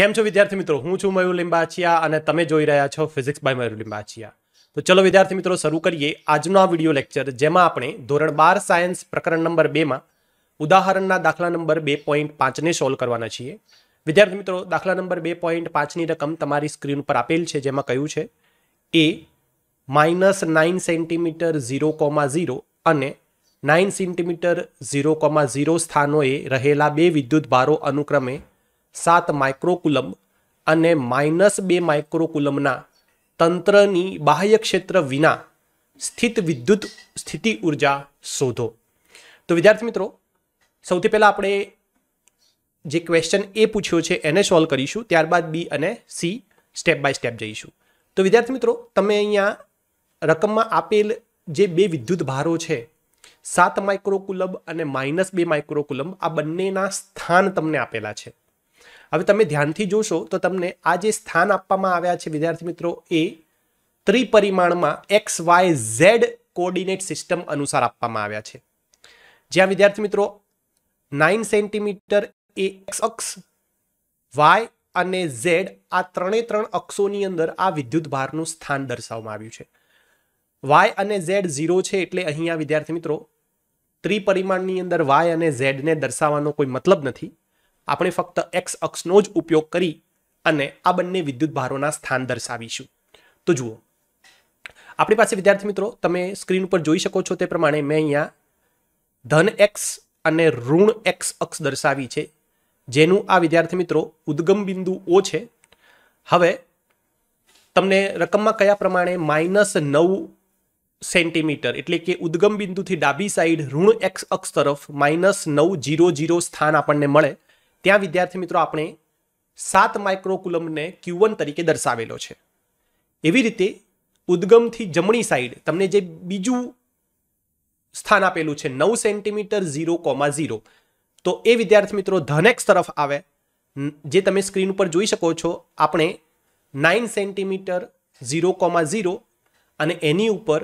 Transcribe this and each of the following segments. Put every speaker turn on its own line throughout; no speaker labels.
કેમ છો વિદ્યાર્થી મિત્રો હું છું મયુર લિંબાચિયા અને તમે જોઈ રહ્યા છો ફિઝિક્સ બાય મયુર લિંબાચિયા તો ચલો વિદ્યાર્થી મિત્રો શરૂ કરીએ આજનો આ વિડીયો લેક્ચર જેમાં આપણે ધોરણ બાર સાયન્સ પ્રકરણ નંબર બેમાં ઉદાહરણના દાખલા નંબર બે પોઈન્ટ પાંચને સોલ્વ કરવાના છીએ વિદ્યાર્થી મિત્રો દાખલા નંબર બે પોઈન્ટ પાંચની રકમ તમારી સ્ક્રીન પર આપેલ છે જેમાં કહ્યું છે એ minus nine centimetre zero comma zero અને nine centimetre zero comma zero સ્થાનોએ રહેલા બે વિદ્યુત ભારો અનુક્રમે સાત માઇક્રોકુલમ અને માઇનસ બે માઇક્રોકુલમના તંત્રની બાહ્ય ક્ષેત્ર વિના સ્થિત વિદ્યુત સ્થિતિ ઉર્જા શોધો તો વિદ્યાર્થી મિત્રો સૌથી પહેલાં આપણે જે ક્વેશ્ચન એ પૂછ્યો છે એને સોલ્વ કરીશું ત્યારબાદ બી અને સી સ્ટેપ બાય સ્ટેપ જઈશું તો વિદ્યાર્થી મિત્રો તમે અહીંયા રકમમાં આપેલ જે બે વિદ્યુત ભારો છે સાત માઇક્રોકુલબ અને માઇનસ બે માઇક્રોકુલમ આ બંનેના સ્થાન તમને આપેલા છે હવે તમે ધ્યાનથી જોશો તો તમને આ જે સ્થાન આપવામાં આવ્યા છે વિદ્યાર્થી મિત્રો એ ત્રિપરિમાણમાં X Y Z coordinate system અનુસાર આપવામાં આવ્યા છે જ્યાં વિદ્યાર્થી મિત્રો નાઇન સેન્ટીમીટર એ એક્સ અક્ષ વાય અને ઝેડ આ ત્રણે ત્રણ અક્ષોની અંદર આ વિદ્યુત ભારનું સ્થાન દર્શાવવામાં આવ્યું છે વાય અને ઝેડ ઝીરો છે એટલે અહીંયા વિદ્યાર્થી મિત્રો ત્રિપરિમાણની અંદર વાય અને ઝેડને દર્શાવવાનો કોઈ મતલબ નથી આપણે ફક્ત એક્સ અક્ષનો જ ઉપયોગ કરી અને આ બંને વિદ્યુત ભારોના સ્થાન દર્શાવીશું તો જુઓ આપણી પાસે વિદ્યાર્થી મિત્રો તમે સ્ક્રીન ઉપર જોઈ શકો છો તે પ્રમાણે મેં અહીંયા ધન એક્સ અને ઋણ એક્સ અક્ષ દર્શાવી છે જેનું આ વિદ્યાર્થી મિત્રો ઉદ્ગમ બિંદુ ઓ છે હવે તમને રકમમાં કયા પ્રમાણે માઇનસ નવ સેન્ટીમીટર એટલે કે ઉદ્ગમ બિંદુથી ડાબી સાઈડ ઋણ એક્સ અક્ષ તરફ માઇનસ નવ જીરો જીરો સ્થાન આપણને મળે ત્યાં વિદ્યાર્થી મિત્રો આપણે સાત માઇક્રોકુલમને ક્યુવન તરીકે દર્શાવેલો છે એવી રીતે ઉદ્ગમથી જમણી સાઈડ તમને જે બીજું સ્થાન આપેલું છે નવ સેન્ટીમીટર ઝીરો કોમા ઝીરો તો એ વિદ્યાર્થી મિત્રો ધનેક્સ તરફ આવે જે તમે સ્ક્રીન ઉપર જોઈ શકો છો આપણે nine centimetre zero comma zero અને એની ઉપર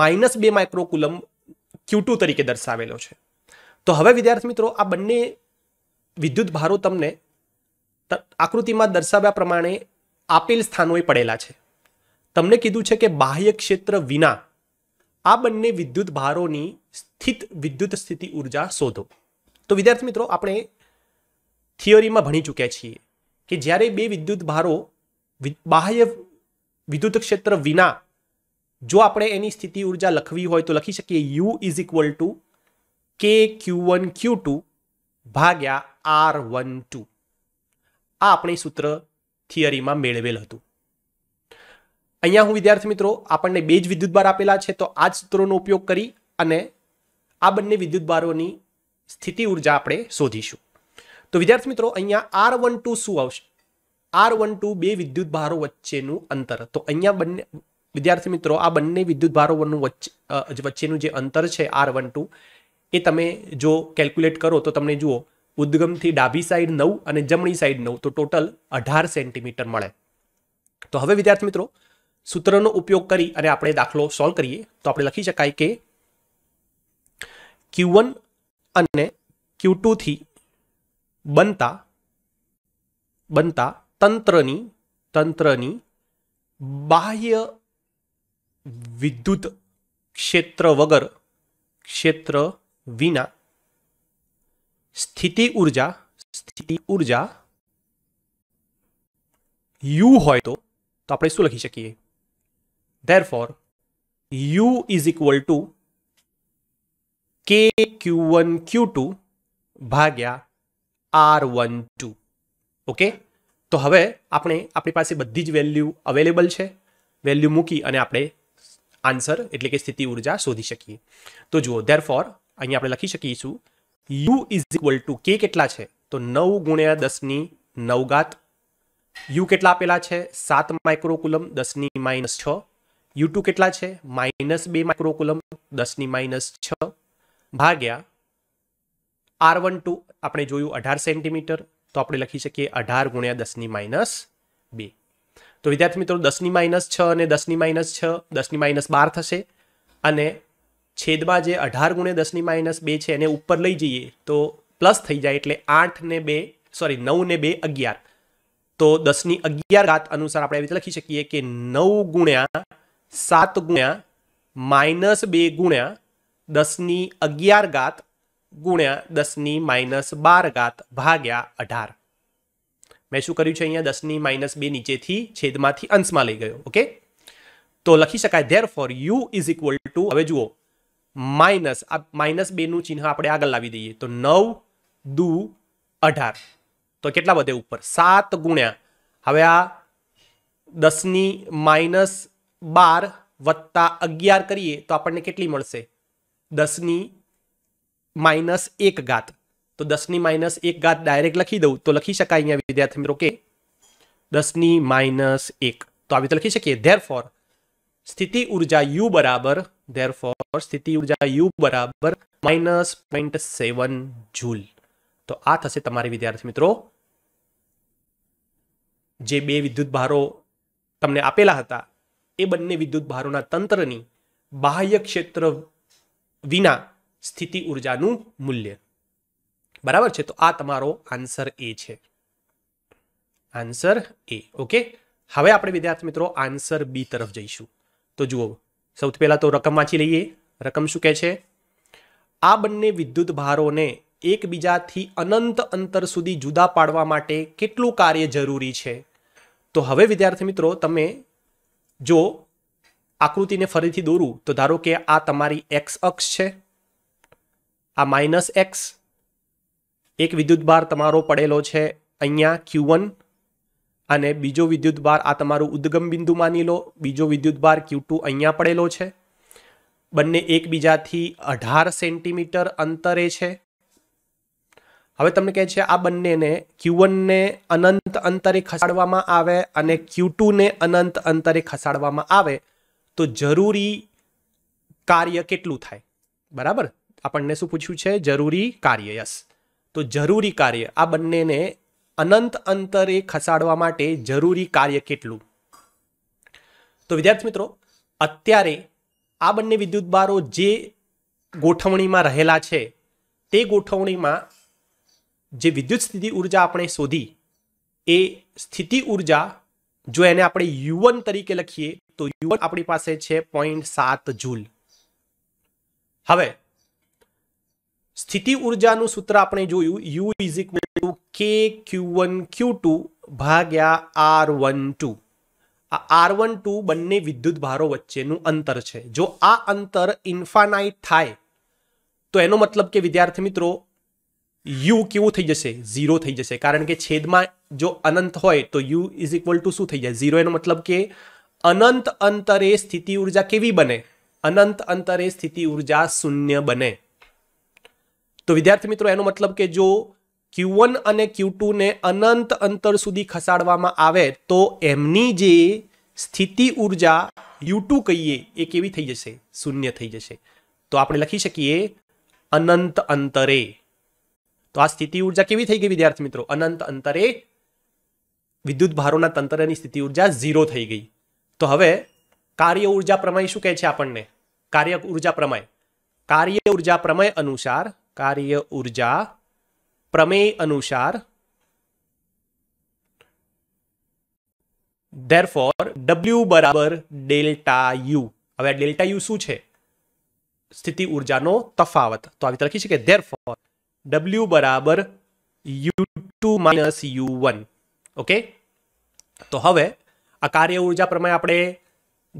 માઇનસ બે માઇક્રોકુલમ ક્યુ ટુ તરીકે દર્શાવેલો છે તો હવે વિદ્યાર્થી મિત્રો આ બંને વિદ્યુત ભારો તમને આકૃતિમાં દર્શાવ્યા પ્રમાણે આપેલ સ્થાનોએ પડેલા છે તમને કીધું છે કે બાહ્ય ક્ષેત્ર વિના આ બંને વિદ્યુત ભારોની સ્થિત વિદ્યુત સ્થિતિ ઉર્જા શોધો તો વિદ્યાર્થી મિત્રો આપણે થિયરીમાં ભણી ચૂક્યા છીએ કે જ્યારે બે વિદ્યુત ભારો બાહ્ય વિદ્યુત ક્ષેત્ર વિના જો આપણે એની સ્થિતિ ઉર્જા લખવી હોય તો લખી શકીએ you is equal to K Q one Q two ભાગ્યા આર વન ટુ આ આપણે સૂત્ર થિયરીમાં મેળવેલ હતું અહીંયા હું વિદ્યાર્થી મિત્રો આપણને બે જ વિદ્યુતભાર આપેલા છે તો આ જ સૂત્રોનો ઉપયોગ કરી અને આ બંને વિદ્યુતભારોની સ્થિતિ ઉર્જા આપણે શોધીશું તો વિદ્યાર્થી મિત્રો અહીંયા આર વન ટુ શું આવશે આર વન ટુ બે વિદ્યુતભારો વચ્ચેનું અંતર તો અહીંયા બંને વિદ્યાર્થી મિત્રો આ બંને વિદ્યુતભારોનું વચ્ચે વચ્ચેનું જે અંતર છે આર વન ટુ એ તમે જો કેલ્ક્યુલેટ કરો તો તમને જુઓ ઉદ્ગમથી ડાબી સાઈડ નવ અને જમણી સાઈડ નવ તો ટોટલ અઢાર સેન્ટીમીટર મળે તો હવે વિદ્યાર્થી મિત્રો સૂત્રનો ઉપયોગ કરી અને આપણે દાખલો સોલ્વ કરીએ તો આપણે લખી શકાય કે ક્યુ વન અને ક્યુ ટુથી બનતા બનતા તંત્રની તંત્રની બાહ્ય વિદ્યુત ક્ષેત્ર વગર ક્ષેત્ર વિના સ્થિતિ ઉર્જા સ્થિતિ ઉર્જા યુ હોય તો તો આપણે શું લખી શકીએ for U is equal to K Q one Q two ભાગ્યા આર વન ટુ ઓકે તો હવે આપણે આપણી પાસે બધી જ વેલ્યુ અવેલેબલ છે વેલ્યુ મૂકી અને આપણે આન્સર એટલે કે સ્થિતિ ઉર્જા શોધી શકીએ તો જુઓ ફોર અહીંયા આપણે લખી શકીશું યુ ઇઝ ઇક્વલ ટુ કે કેટલા છે તો નવ ગુણ્યા દસની નવગાત યુ કેટલા આપેલા છે સાત માઇક્રોકુલમ દસની માઇનસ છ યુ ટુ કેટલા છે માઇનસ બે માઇક્રોકુલમ દસની માઇનસ છ ભાગ્યા આર વન ટુ આપણે જોયું અઢાર સેન્ટીમીટર તો આપણે લખી શકીએ અઢાર ગુણ્યા દસની માઇનસ બે તો વિદ્યાર્થી મિત્રો દસની માઇનસ છ અને દસની માઇનસ છ દસની માઇનસ બાર થશે અને છેદમાં જે અઢાર ગુણે દસની માઇનસ બે છે એને ઉપર લઈ જઈએ તો પ્લસ થઈ જાય એટલે આઠ ને બે સોરી નવ ને બે અગિયાર તો દસની અગિયાર ઘાત અનુસાર આપણે એવી રીતે લખી શકીએ કે નવ ગુણ્યા સાત ગુણ્યા માઇનસ બે ગુણ્યા દસની અગિયાર ઘાત ગુણ્યા દસની માઇનસ બાર ઘાત ભાગ્યા અઢાર મેં શું કર્યું છે અહીંયા દસની માઇનસ બે નીચેથી છેદમાંથી અંશમાં લઈ ગયો ઓકે તો લખી શકાય therefore U is equal to હવે જુઓ માઇનસ આ માઇનસ બેનું ચિહ્ન આપણે આગળ લાવી દઈએ તો નવ દુ અઢાર તો કેટલા વધે ઉપર સાત ગુણ્યા હવે આ દસની માઇનસ બાર વત્તા અગિયાર કરીએ તો આપણને કેટલી મળશે દસની માઇનસ એક ઘાત તો દસની માઇનસ એક ઘાત ડાયરેક્ટ લખી દઉં તો લખી શકાય અહીંયા વિદ્યાર્થી મિત્રો કે દસની માઇનસ એક તો આવી રીતે લખી શકીએ ધેર ફોર સ્થિતિ ઉર્જા યુ બરાબર therefore સ્થિતિ ઉર્જા u બરાબર માઇનસ પોઈન્ટ સેવન જૂલ તો આ થશે તમારે વિદ્યાર્થી મિત્રો જે બે વિદ્યુત ભારો તમને આપેલા હતા એ બંને વિદ્યુત ભારોના તંત્રની બાહ્ય ક્ષેત્ર વિના સ્થિતિ ઉર્જાનું મૂલ્ય બરાબર છે તો આ તમારો આન્સર એ છે આન્સર એ ઓકે હવે આપણે વિદ્યાર્થી મિત્રો આન્સર બી તરફ જઈશું તો જુઓ સૌથી પહેલાં તો રકમ વાંચી લઈએ રકમ શું કહે છે આ બંને વિદ્યુત ભારોને એકબીજાથી અનંત અંતર સુધી જુદા પાડવા માટે કેટલું કાર્ય જરૂરી છે તો હવે વિદ્યાર્થી મિત્રો તમે જો આકૃતિને ફરીથી દોરું તો ધારો કે આ તમારી એક્સ અક્ષ છે આ માઇનસ એક્સ એક વિદ્યુત ભાર તમારો પડેલો છે અહીંયા ક્યુ અને બીજો વિદ્યુત ભાર આ તમારું ઉદ્ગમ બિંદુ માની લો બીજો વિદ્યુત ભાર ક્યુ અહીંયા પડેલો છે બંને એકબીજાથી અઢાર સેન્ટીમીટર અંતરે છે હવે તમને કહે છે આ બંનેને ક્યુવનને અનંત અંતરે ખસાડવામાં આવે અને ક્યુટુને અનંત અંતરે ખસાડવામાં આવે તો જરૂરી કાર્ય કેટલું થાય બરાબર આપણને શું પૂછ્યું છે જરૂરી કાર્ય યસ તો જરૂરી કાર્ય આ બંનેને અનંત અંતરે ખસાડવા માટે જરૂરી કાર્ય કેટલું તો વિદ્યાર્થી મિત્રો અત્યારે આ બંને વિદ્યુત બારો જે ગોઠવણીમાં રહેલા છે તે ગોઠવણીમાં જે વિદ્યુત સ્થિતિ ઉર્જા આપણે શોધી એ સ્થિતિ ઉર્જા જો એને આપણે યુવન તરીકે લખીએ તો યુવન આપણી પાસે છે પોઈન્ટ સાત જૂલ હવે સ્થિતિ ઉર્જાનું સૂત્ર આપણે જોયું you is equal to K Q one Q two ભાગ્યા આર વન ટુ આ આર વન ટુ બંને વિદ્યુત ભારો વચ્ચેનું અંતર છે જો આ અંતર ઇન્ફાનાઇટ થાય તો એનો મતલબ કે વિદ્યાર્થી મિત્રો યુ કેવું થઈ જશે ઝીરો થઈ જશે કારણ કે છેદમાં જો અનંત હોય તો યુ ઇઝ ઇક્વલ ટુ શું થઈ જાય ઝીરો એનો મતલબ કે અનંત અંતરે સ્થિતિ ઉર્જા કેવી બને અનંત અંતરે સ્થિતિ ઉર્જા શૂન્ય બને તો વિદ્યાર્થી મિત્રો એનો મતલબ કે જો ક્યુ વન અને ક્યુ ટુને અનંત અંતર સુધી ખસાડવામાં આવે તો એમની જે સ્થિતિ ઉર્જા યુ ટુ કહીએ એ કેવી થઈ જશે શૂન્ય થઈ જશે તો આપણે લખી શકીએ અનંત અંતરે તો આ સ્થિતિ ઉર્જા કેવી થઈ ગઈ વિદ્યાર્થી મિત્રો અનંત અંતરે વિદ્યુત ભારોના તંત્રની સ્થિતિ ઉર્જા ઝીરો થઈ ગઈ તો હવે કાર્ય ઉર્જા પ્રમેય શું કહે છે આપણને કાર્ય ઉર્જા પ્રમેય કાર્ય ઉર્જા પ્રમાય અનુસાર કાર્ય ઉર્જા પ્રમેય અનુસાર ધેરફોર ડબલ્યુ બરાબર ડેલ્ટા યુ હવે ડેલ્ટા યુ શું છે સ્થિતિ ઉર્જાનો તફાવત તો આવી રીતે લખી શકીએ ધેરફોર ડબલ્યુ બરાબર U two minus U one okay તો હવે આ કાર્ય ઉર્જા પ્રમાણે આપણે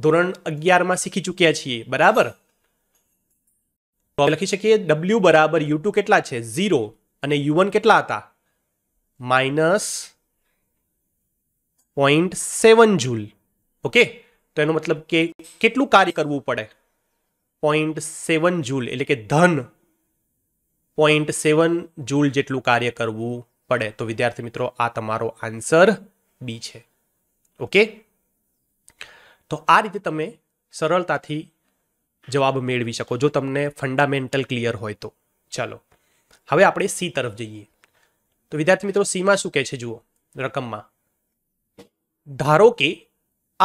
ધોરણ અગિયારમાં શીખી ચૂક્યા છીએ બરાબર તો લખી શકીએ ડબલ્યુ બરાબર યુ ટુ કેટલા છે ઝીરો અને યુ વન કેટલા હતા minus point seven joule okay તો એનો મતલબ કે કેટલું કાર્ય કરવું પડે પોઈન્ટ સેવન જૂલ એટલે કે ધન પોઈન્ટ સેવન જૂલ જેટલું કાર્ય કરવું પડે તો વિદ્યાર્થી મિત્રો આ તમારો આન્સર બી છે ઓકે તો આ રીતે તમે સરળતાથી જવાબ મેળવી શકો જો તમને ફંડામેન્ટલ ક્લિયર હોય તો ચાલો હવે આપણે સી તરફ જઈએ તો વિદ્યાર્થી મિત્રો સીમાં શું કહે છે જુઓ રકમમાં ધારો કે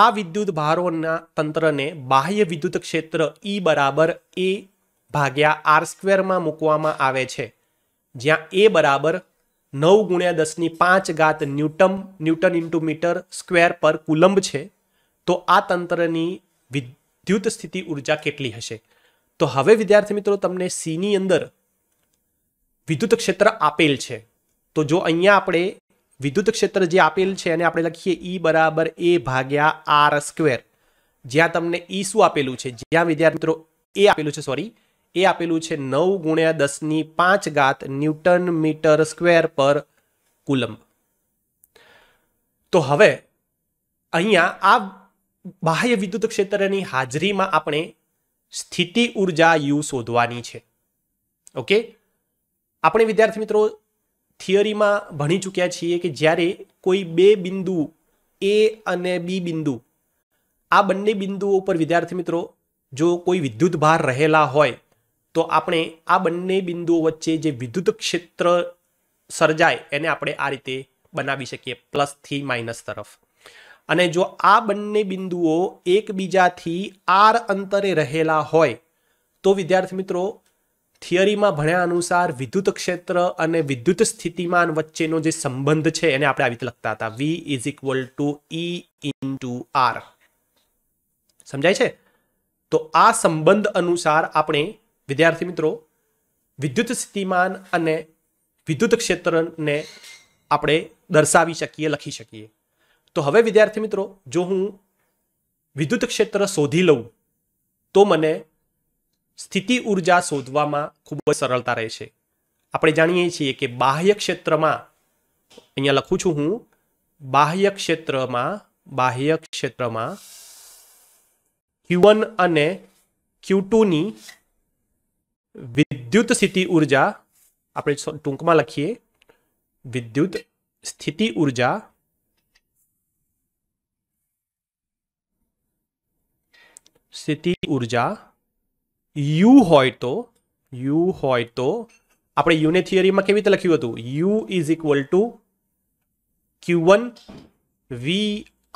આ વિદ્યુત ભારોના તંત્રને બાહ્ય વિદ્યુત ક્ષેત્ર ઈ e બરાબર એ ભાગ્યા આર સ્ક્વેરમાં મૂકવામાં આવે છે જ્યાં એ બરાબર નવ ગુણ્યા દસની પાંચ ઘાત newton newton into metre square પર કુલંબ છે તો આ તંત્રની દ્યુત સ્થિતિ ઉર્જા કેટલી હશે તો હવે વિદ્યાર્થી મિત્રો તમને સીની અંદર વિદ્યુત ક્ષેત્ર આપેલ છે તો જો અહીંયા આપણે વિદ્યુત ક્ષેત્ર જે આપેલ છે એને આપણે લખીએ ઈ e બરાબર એ ભાગ્યા આર સ્ક્વેર જ્યાં તમને ઈ e શું આપેલું છે જ્યાં વિદ્યાર્થી મિત્રો એ આપેલું છે સોરી એ આપેલું છે નવ ગુણ્યા દસની પાંચ ઘાત ન્યૂટન મીટર સ્ક્વેર પર કુલંબ તો હવે અહીંયા આ બાહ્ય વિદ્યુત ક્ષેત્રની હાજરીમાં આપણે સ્થિતિ ઉર્જા યુ શોધવાની છે ઓકે આપણે વિદ્યાર્થી મિત્રો થિયરીમાં ભણી ચૂક્યા છીએ કે જ્યારે કોઈ બે બિંદુ એ અને બી બિંદુ આ બંને બિંદુઓ ઉપર વિદ્યાર્થી મિત્રો જો કોઈ વિદ્યુત ભાર રહેલા હોય તો આપણે આ બંને બિંદુઓ વચ્ચે જે વિદ્યુત ક્ષેત્ર સર્જાય એને આપણે આ રીતે બનાવી શકીએ પ્લસથી માઇનસ તરફ અને જો આ બંને બિંદુઓ એકબીજાથી આર અંતરે રહેલા હોય તો વિદ્યાર્થી મિત્રો થિયરીમાં ભણ્યા અનુસાર વિદ્યુત ક્ષેત્ર અને વિદ્યુત સ્થિતિમાન વચ્ચેનો જે સંબંધ છે એને આપણે આવી રીતે લખતા હતા V is equal to E into R સમજાય છે તો આ સંબંધ અનુસાર આપણે વિદ્યાર્થી મિત્રો વિદ્યુત સ્થિતિમાન અને વિદ્યુત ક્ષેત્રને આપણે દર્શાવી શકીએ લખી શકીએ તો હવે વિદ્યાર્થી મિત્રો જો હું વિદ્યુત ક્ષેત્ર શોધી લઉં તો મને સ્થિતિ ઉર્જા શોધવામાં ખૂબ જ સરળતા રહે છે આપણે જાણીએ છીએ કે બાહ્ય ક્ષેત્રમાં અહીંયા લખું છું હું બાહ્ય ક્ષેત્રમાં બાહ્ય ક્ષેત્રમાં ક્યુ અને ક્યુટુની વિદ્યુત સ્થિતિ ઉર્જા આપણે ટૂંકમાં લખીએ વિદ્યુત સ્થિતિ ઉર્જા સ્થિતિ ઉર્જા યુ હોય તો યુ હોય તો આપણે યુને થિયરીમાં કેવી રીતે લખ્યું હતું U is equal to Q one V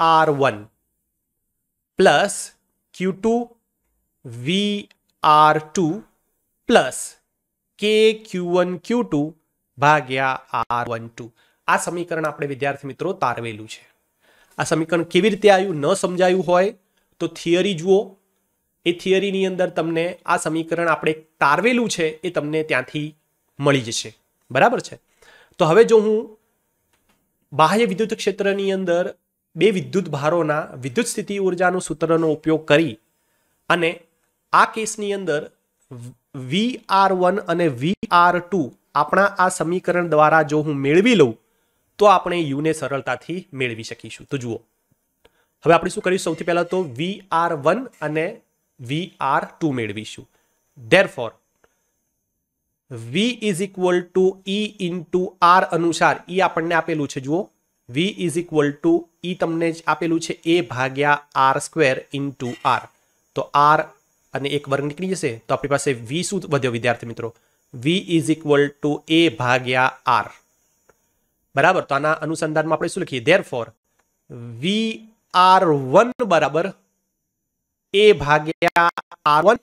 R one plus Q two V R two plus K Q one Q two ભાગ્યા આર વન ટુ આ સમીકરણ આપણે વિદ્યાર્થી મિત્રો તારવેલું છે આ સમીકરણ કેવી રીતે આવ્યું ન સમજાયું હોય તો થિયરી જુઓ એ થિયરીની અંદર તમને આ સમીકરણ આપણે તારવેલું છે એ તમને ત્યાંથી મળી જશે બરાબર છે તો હવે જો હું બાહ્ય વિદ્યુત ક્ષેત્રની અંદર બે વિદ્યુત ભારોના વિદ્યુત સ્થિતિ ઉર્જાનું સૂત્રનો ઉપયોગ કરી અને આ કેસની અંદર વી આર વન અને વી આર ટુ આપણા આ સમીકરણ દ્વારા જો હું મેળવી લઉં તો આપણે યુને સરળતાથી મેળવી શકીશું તો જુઓ હવે આપણે શું કરીશું સૌથી પહેલાં તો વી આર વન અને વી આર ટુ મેળવીશું therefore V is equal to E two R અનુસાર ઈ આપણને આપેલું છે જુઓ V is equal to E તમને જ આપેલું છે એ ભાગ્યા R square into R તો આર અને એક વર્ગ નીકળી જશે તો આપણી પાસે વી શું વધ્યો વિદ્યાર્થી મિત્રો V is equal to A ભાગ્યા આર બરાબર તો આના અનુસંધાનમાં આપણે શું લખીએ therefore V R one બરાબર એ ભાગ્યા આર વન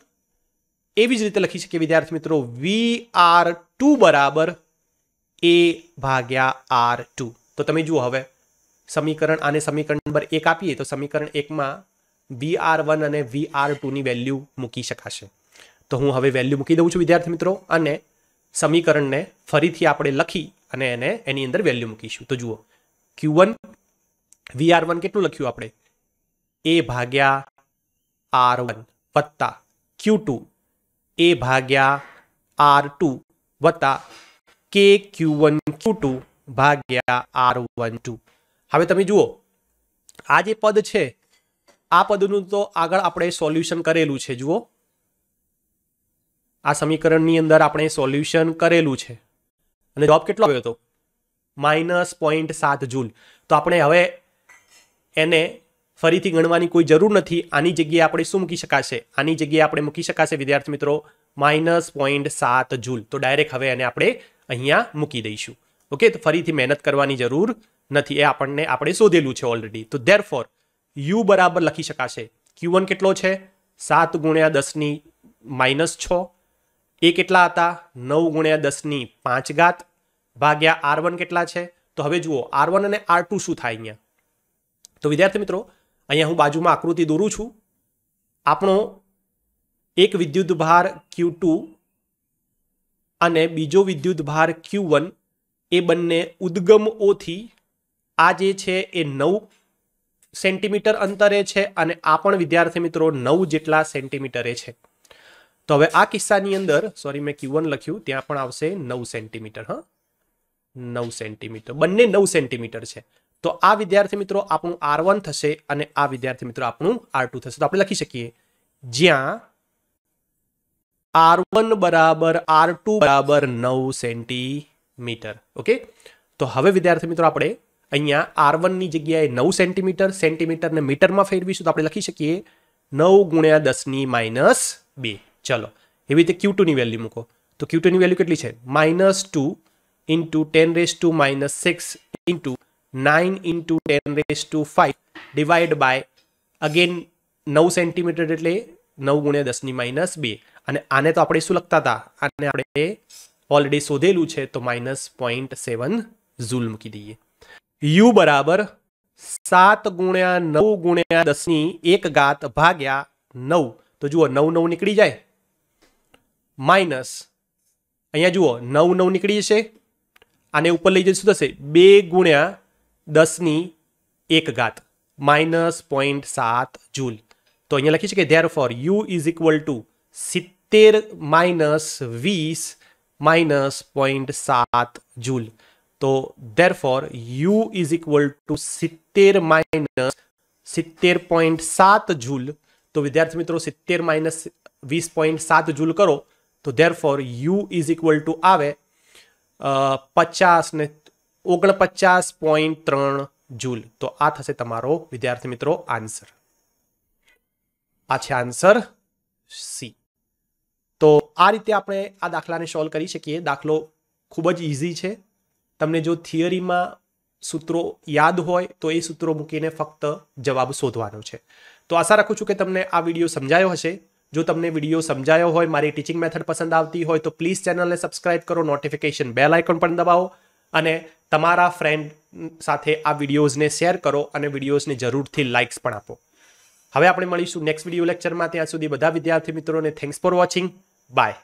એવી જ રીતે લખી શકીએ વિદ્યાર્થી મિત્રો વી આર ટુ બરાબર એ ભાગ્યા આર ટુ તો તમે જુઓ હવે સમીકરણ આને સમીકરણ નંબર એક આપીએ તો સમીકરણ એકમાં વી આર વન અને વી આર ટુની વેલ્યુ મૂકી શકાશે તો હું હવે વેલ્યુ મૂકી દઉં છું વિદ્યાર્થી મિત્રો અને સમીકરણને ફરીથી આપણે લખી અને એને એની અંદર વેલ્યુ મૂકીશું તો જુઓ Q one V R one કેટલું લખ્યું આપણે એ ભાગ્યા આર વન વત્તા ક્યુ ટુ એ ભાગ્યા આર ટુ વત્તા K Q one Q two ભાગ્યા આર વન ટુ હવે તમે જુઓ આ જે પદ છે આ પદનું તો આગળ આપણે સોલ્યુશન કરેલું છે જુઓ આ સમીકરણની અંદર આપણે સોલ્યુશન કરેલું છે અને જવાબ કેટલો આવ્યો હતો માઇનસ પોઈન્ટ સાત જૂલ તો આપણે હવે એને ફરીથી ગણવાની કોઈ જરૂર નથી આની જગ્યાએ આપણે શું મૂકી શકાશે આની જગ્યાએ આપણે મૂકી શકાશે વિદ્યાર્થી મિત્રો માઇનસ પોઈન્ટ સાત જૂલ તો ડાયરેક્ટ હવે એને આપણે અહીંયા મૂકી દઈશું ઓકે તો ફરીથી મહેનત કરવાની જરૂર નથી એ આપણને આપણે શોધેલું છે ઓલરેડી તો ધેર ફોર યુ બરાબર લખી શકાશે ક્યુ કેટલો છે સાત ગુણ્યા દસની માઇનસ છ એ કેટલા હતા નવ ગુણ્યા દસની પાંચ ગાત ભાગ્યા આર કેટલા છે તો હવે જુઓ આર અને આર શું થાય અહીંયા તો વિદ્યાર્થી મિત્રો અહીંયા હું બાજુમાં આકૃતિ દોરું છું આપણો એક વિદ્યુતભાર ક્યુ ટુ અને બીજો વિદ્યુતભાર ક્યુ વન એ બંને ઉદ્ગમ ઓથી આ જે છે એ નવ સેન્ટીમીટર અંતરે છે અને આ પણ વિદ્યાર્થી મિત્રો નવ જેટલા સેન્ટીમીટરે છે તો હવે આ કિસ્સાની અંદર સોરી મેં ક્યુ લખ્યું ત્યાં પણ આવશે નવ સેન્ટીમીટર હા નવ સેન્ટીમીટર બંને નવ સેન્ટીમીટર છે તો આ વિદ્યાર્થી મિત્રો આપણું આર વન થશે અને આ વિદ્યાર્થી મિત્રો આપણું આર ટુ થશે તો આપણે લખી શકીએ જ્યાં આર વન બરાબર આર ટુ બરાબર નવ સેન્ટીમીટર ઓકે તો હવે વિદ્યાર્થી મિત્રો આપણે અહીંયા આર વનની જગ્યાએ નવ સેન્ટીમીટર સેન્ટીમીટરને મીટરમાં ફેરવીશું તો આપણે લખી શકીએ નવ ગુણ્યા દસની માઇનસ બે ચલો એવી રીતે ક્યુ ટુની વેલ્યુ મૂકો તો ક્યુ ટુની વેલ્યુ કેટલી છે minus two into ten raise to minus six into nine into ten raised to five divide by again નવ સેન્ટીમીટર એટલે નવ ગુણ્યા દસની માઇનસ બે અને આને તો આપણે શું લખતા હતા આને આપણે ઓલરેડી શોધેલું છે તો માઇનસ પોઈન્ટ સેવન ઝૂલ મૂકી દઈએ યુ બરાબર સાત ગુણ્યા નવ ગુણ્યા દસની એક ઘાત ભાગ્યા નવ તો જુઓ નવ નવ નીકળી જાય માઇનસ અહીંયા જુઓ નવ નવ નીકળી જશે આને ઉપર લઈ જશે શું થશે બે ગુણ્યા દસની એક ઘાત માઇનસ પોઈન્ટ સાત જૂલ તો અહીંયા લખી છે કે therefore U is equal to સિત્તેર માઇનસ વીસ માઇનસ પોઈન્ટ સાત જૂલ તો therefore U is equal to સિત્તેર માઇનસ સિત્તેર પોઈન્ટ સાત જૂલ તો વિદ્યાર્થી મિત્રો સિત્તેર માઇનસ વીસ પોઈન્ટ સાત જૂલ કરો તો therefore U is equal to આવે પચાસ ને ઓગણપચાસ પોઈન્ટ ત્રણ જૂલ તો આ થશે તમારો વિદ્યાર્થી મિત્રો આન્સર આ છે આન્સર સી તો આ રીતે આપણે આ દાખલાને સોલ્વ કરી શકીએ દાખલો ખૂબ જ ઇઝી છે તમને જો થિયરીમાં સૂત્રો યાદ હોય તો એ સૂત્રો મૂકીને ફક્ત જવાબ શોધવાનો છે તો આશા રાખું છું કે તમને આ વિડીયો સમજાયો હશે જો તમને વિડીયો સમજાયો હોય મારી ટીચિંગ મેથડ પસંદ આવતી હોય તો પ્લીઝ ચેનલને સબસ્ક્રાઇબ કરો નોટિફિકેશન બેલ આઇકોન પણ દબાવો અને તમારા ફ્રેન્ડ સાથે આ વિડીયોઝને શેર કરો અને વિડીયોઝને જરૂરથી લાઇક્સ પણ આપો હવે આપણે મળીશું નેક્સ્ટ વિડીયો લેક્ચરમાં ત્યાં સુધી બધા વિદ્યાર્થી મિત્રોને થેન્ક્સ ફોર વોચિંગ બાય